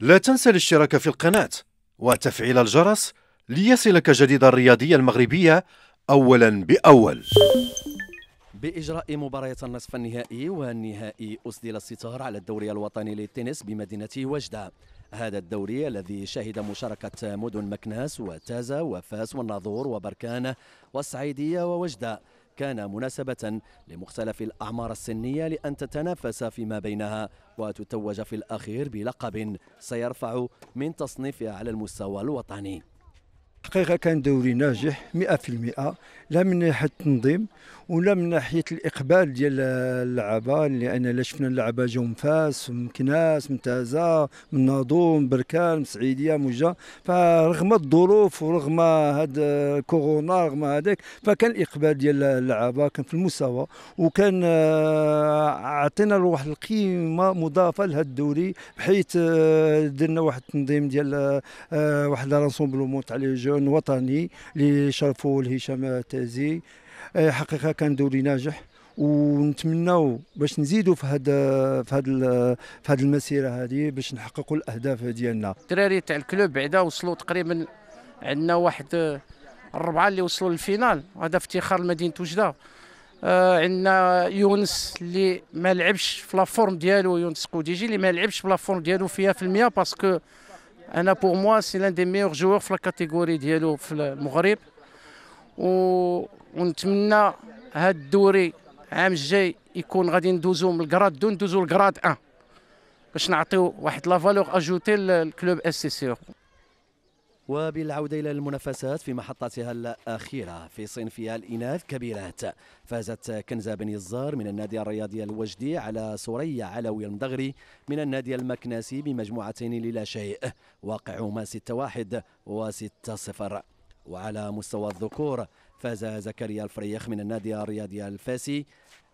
لا تنسى الاشتراك في القناة وتفعيل الجرس ليصلك جديد الرياضية المغربية أولا بأول بإجراء مباراة النصف النهائي والنهائي أسدل الستار على الدوري الوطني للتنس بمدينة وجدة هذا الدوري الذي شهد مشاركة مدن مكناس وتازة وفاس والناظور وبركان والسعيدية ووجدة كان مناسبة لمختلف الأعمار السنية لأن تتنافس فيما بينها وتتوج في الأخير بلقب سيرفع من تصنيفها على المستوى الوطني الحقيقه كان دوري ناجح 100% لا من ناحيه التنظيم ولا من ناحيه الاقبال ديال اللعابه لان لا شفنا اللعابه جاو من فاس من كناس من تازه من ناضو من بركان من سعيديه موجه فرغم الظروف ورغم هاد كورونا رغم هذاك فكان الاقبال ديال اللعابه كان في المستوى وكان آه، عطينا واحد القيمه مضافه لهذا الدوري بحيث آه، درنا واحد التنظيم ديال آه، واحد لانسومبلومون تاع لي جو وطني اللي شرفوا الهشام التازي آه، حقيقه كان دوري ناجح ونتمناو باش نزيدوا في هذا في هذا في هذه المسيره هذه باش نحققوا الاهداف ديالنا الدراري تاع الكلوب بعدا وصلوا تقريبا عندنا واحد الربعه اللي وصلوا للفينال هذا افتخار لمدينه وجده آه عندنا يونس اللي ما لعبش في لافورم ديالو يونس كوديجي اللي ما لعبش في لافورم ديالو فيها في المية باسكو انا بور موا سي لان دي ميور جوور في الكاتيجوري ديالو في المغرب و ونتمنى هاد الدوري العام الجاي يكون غادي ندوزو من الكراد دو ندوزو لكراد 1 باش نعطيو واحد لا فالور اجوتي للكلوب اس سي سي وبالعودة إلى المنافسات في محطتها الأخيرة في صنفها الإناث كبيرات فازت كنزة بن الزار من النادي الرياضي الوجدي على سوريا علوي المدغري من النادي المكناسي بمجموعتين للا شيء واقعهما 6-1 و6-0 وعلى مستوى الذكور فاز زكريا الفريخ من النادي الرياضي الفاسي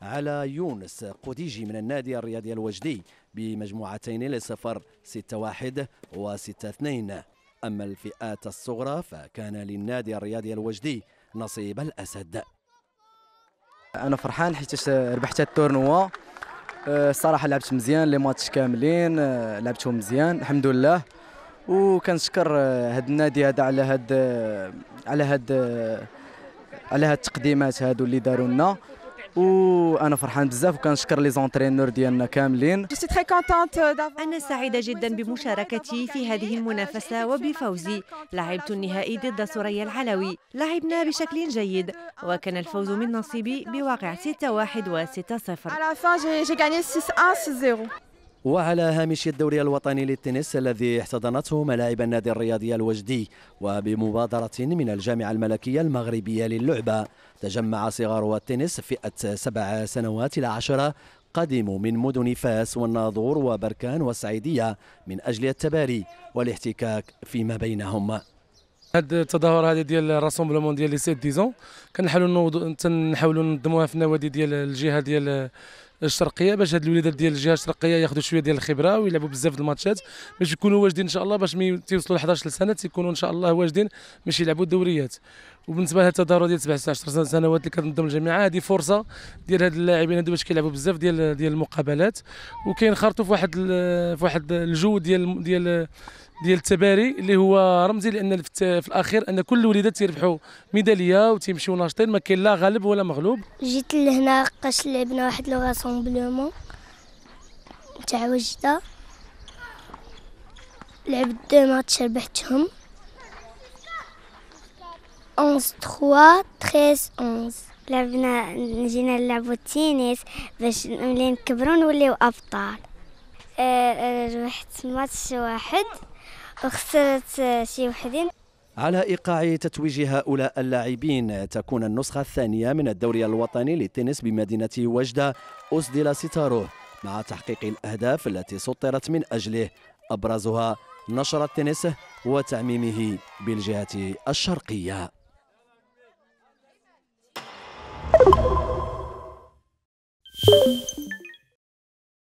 على يونس قديجي من النادي الرياضي الوجدي بمجموعتين لصفر 6-1 و 6-2 أما الفئات الصغرى فكان للنادي الرياضي الوجدي نصيب الأسد أنا فرحان حيت ربحت التورنوا أه، الصراحة لعبت مزيان لي ماتش كاملين أه، لعبتهم مزيان الحمد لله وكنشكر أه، هاد النادي هذا على هاد على هاد على هاد التقديمات هادو اللي داروا لنا وانا فرحان بزاف وكنشكر لي زونترينور ديالنا كاملين انا سعيده جدا بمشاركتي في هذه المنافسه وبفوزي لعبت النهائي ضد سوريا العلوي لعبنا بشكل جيد وكان الفوز من نصيبي بواقع 6-1 و 6-0 وعلى هامش الدوري الوطني للتنس الذي احتضنته ملاعب النادي الرياضي الوجدي وبمبادرة من الجامعة الملكية المغربية للعبة تجمع صغار التنس فئة سبع سنوات إلى عشرة قدموا من مدن فاس والناظور وبركان والسعيدية من أجل التباري والاحتكاك فيما بينهم هاد التظاهر هذه ديال الراسومبلومون ديال لي سيت ديزون كنحاولوا تنحاولوا ننظموها في النوادي ديال الجهه ديال الشرقيه باش هاد الوليدات ديال الجهه الشرقيه ياخذوا شويه ديال الخبره ويلعبوا بزاف الماتشات باش يكونوا واجدين ان شاء الله باش تيوصلوا ل 11 سنه تيكونوا ان شاء الله واجدين باش يلعبوا الدوريات وبالنسبه لهذا التظاهر ديال 17 سنوات اللي كتنظم الجامعه هذه فرصه ديال هاد اللاعبين هادو باش كيلعبوا بزاف ديال ديال المقابلات وكينخرطوا في واحد في واحد الجو ديال ديال ديال التباري اللي هو رمزي لان في الاخير ان كل الوليدات تيربحوا ميداليه وتيمشيو ناشطين ما كاين لا غالب ولا مغلوب جيت لهنا قاش لعبنا واحد لو غاسومبلومون تاع وجده لعبت دو ماتش ربحتهم 11 3 13 11 لعبنا جينا نلعبو التنس باش ملي نكبروا نوليو ابطال آه، آه، ربحت ماتش واحد وخسرت شي وحدين على إيقاع تتويج هؤلاء اللاعبين تكون النسخة الثانية من الدوري الوطني للتنس بمدينة وجدة أسدل ستاره مع تحقيق الأهداف التي سطرت من أجله أبرزها نشر التنس وتعميمه بالجهة الشرقية Thank you.